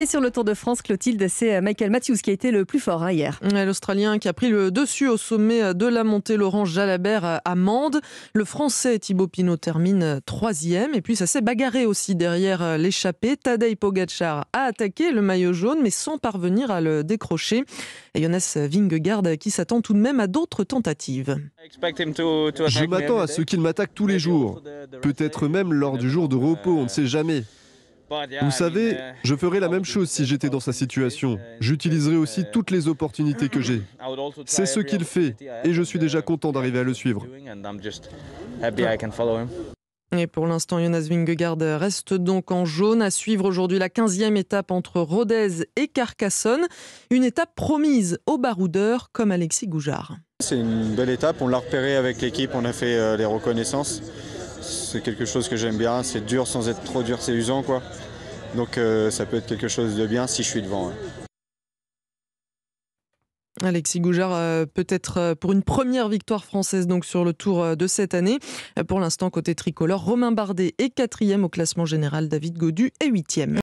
Et sur le Tour de France, Clotilde, c'est euh, Michael Matthews qui a été le plus fort hein, hier. L'Australien qui a pris le dessus au sommet de la montée Laurent Jalabert euh, à Mende. Le Français Thibaut Pinot termine euh, troisième. Et puis ça s'est bagarré aussi derrière l'échappée. Tadej Pogacar a attaqué le maillot jaune, mais sans parvenir à le décrocher. Et Jonas Vingegaard qui s'attend tout de même à d'autres tentatives. Je m'attends à ce qu'il m'attaque tous les jours. Peut-être même lors du jour de repos, on ne sait jamais. Vous savez, je ferais la même chose si j'étais dans sa situation. J'utiliserai aussi toutes les opportunités que j'ai. C'est ce qu'il fait et je suis déjà content d'arriver à le suivre. Et pour l'instant, Jonas Vingegaard reste donc en jaune. À suivre aujourd'hui la 15e étape entre Rodez et Carcassonne. Une étape promise aux baroudeurs comme Alexis Goujard. C'est une belle étape. On l'a repérée avec l'équipe. On a fait euh, les reconnaissances c'est quelque chose que j'aime bien. C'est dur sans être trop dur, c'est usant quoi. Donc euh, ça peut être quelque chose de bien si je suis devant. Hein. Alexis Goujard, euh, peut-être euh, pour une première victoire française donc sur le tour de cette année. Pour l'instant, côté tricolore, Romain Bardet est quatrième au classement général, David Godu est huitième.